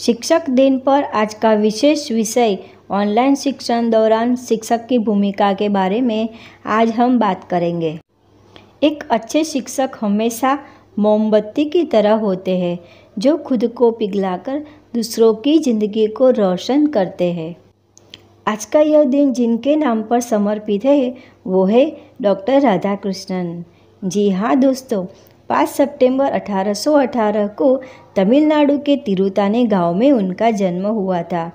शिक्षक दिन पर आज का विशेष विषय ऑनलाइन शिक्षण दौरान शिक्षक की भूमिका के बारे में आज हम बात करेंगे एक अच्छे शिक्षक हमेशा मोमबत्ती की तरह होते हैं जो खुद को पिघलाकर दूसरों की ज़िंदगी को रोशन करते हैं आज का यह दिन जिनके नाम पर समर्पित है वो है डॉक्टर राधा कृष्णन जी हाँ दोस्तों पाँच सितंबर 1818 को तमिलनाडु के तिरुताने गांव में उनका जन्म हुआ था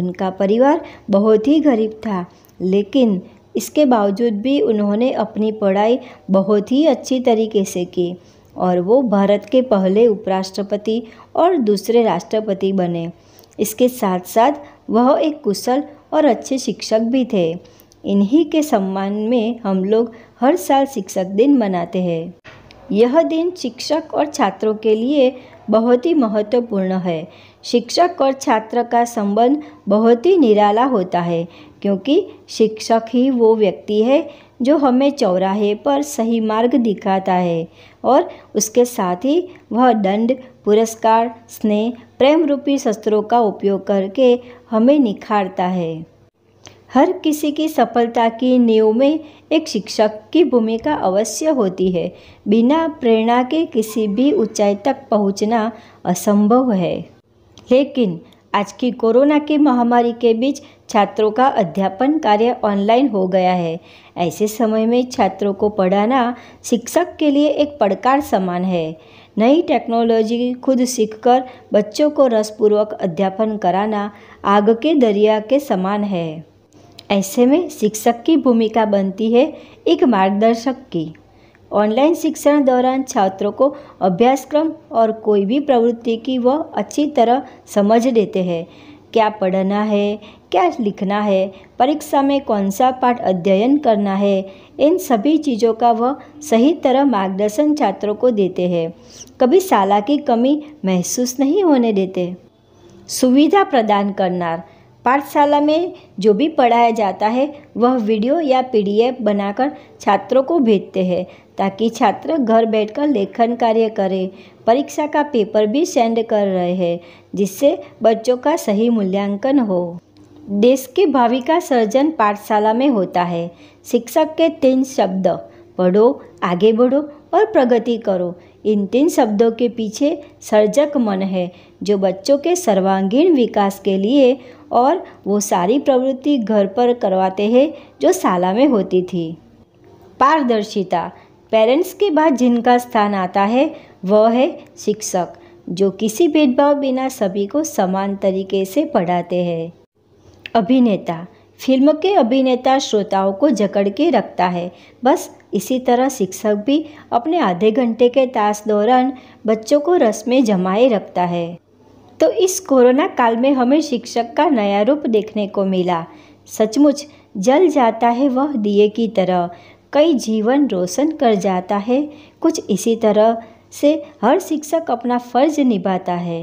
उनका परिवार बहुत ही गरीब था लेकिन इसके बावजूद भी उन्होंने अपनी पढ़ाई बहुत ही अच्छी तरीके से की और वो भारत के पहले उपराष्ट्रपति और दूसरे राष्ट्रपति बने इसके साथ साथ वह एक कुशल और अच्छे शिक्षक भी थे इन्हीं के सम्मान में हम लोग हर साल शिक्षक दिन मनाते हैं यह दिन शिक्षक और छात्रों के लिए बहुत ही महत्वपूर्ण है शिक्षक और छात्र का संबंध बहुत ही निराला होता है क्योंकि शिक्षक ही वो व्यक्ति है जो हमें चौराहे पर सही मार्ग दिखाता है और उसके साथ ही वह दंड पुरस्कार स्नेह प्रेम रूपी शस्त्रों का उपयोग करके हमें निखारता है हर किसी की सफलता की नींव में एक शिक्षक की भूमिका अवश्य होती है बिना प्रेरणा के किसी भी ऊंचाई तक पहुंचना असंभव है लेकिन आज की कोरोना की महामारी के बीच छात्रों का अध्यापन कार्य ऑनलाइन हो गया है ऐसे समय में छात्रों को पढ़ाना शिक्षक के लिए एक पड़कार समान है नई टेक्नोलॉजी खुद सीखकर बच्चों को रसपूर्वक अध्यापन कराना आग के दरिया के समान है ऐसे में शिक्षक की भूमिका बनती है एक मार्गदर्शक की ऑनलाइन शिक्षण दौरान छात्रों को अभ्यासक्रम और कोई भी प्रवृत्ति की वह अच्छी तरह समझ देते हैं क्या पढ़ना है क्या लिखना है परीक्षा में कौन सा पाठ अध्ययन करना है इन सभी चीज़ों का वह सही तरह मार्गदर्शन छात्रों को देते हैं कभी शाला की कमी महसूस नहीं होने देते सुविधा प्रदान करना पाठशाला में जो भी पढ़ाया जाता है वह वीडियो या पीडीएफ बनाकर छात्रों को भेजते हैं ताकि छात्र घर बैठकर लेखन कार्य करें परीक्षा का पेपर भी सेंड कर रहे हैं जिससे बच्चों का सही मूल्यांकन हो देश के भावी का सर्जन पाठशाला में होता है शिक्षक के तीन शब्द पढ़ो आगे बढ़ो और प्रगति करो इन तीन शब्दों के पीछे सर्जक मन है जो बच्चों के सर्वांगीण विकास के लिए और वो सारी प्रवृत्ति घर पर करवाते हैं जो शाला में होती थी पारदर्शिता पेरेंट्स के बाद जिनका स्थान आता है वह है शिक्षक जो किसी भेदभाव बिना सभी को समान तरीके से पढ़ाते हैं अभिनेता फिल्म के अभिनेता श्रोताओं को जकड़ के रखता है बस इसी तरह शिक्षक भी अपने आधे घंटे के तास दौरान बच्चों को रस में जमाए रखता है तो इस कोरोना काल में हमें शिक्षक का नया रूप देखने को मिला सचमुच जल जाता है वह दिए की तरह कई जीवन रोशन कर जाता है कुछ इसी तरह से हर शिक्षक अपना फर्ज निभाता है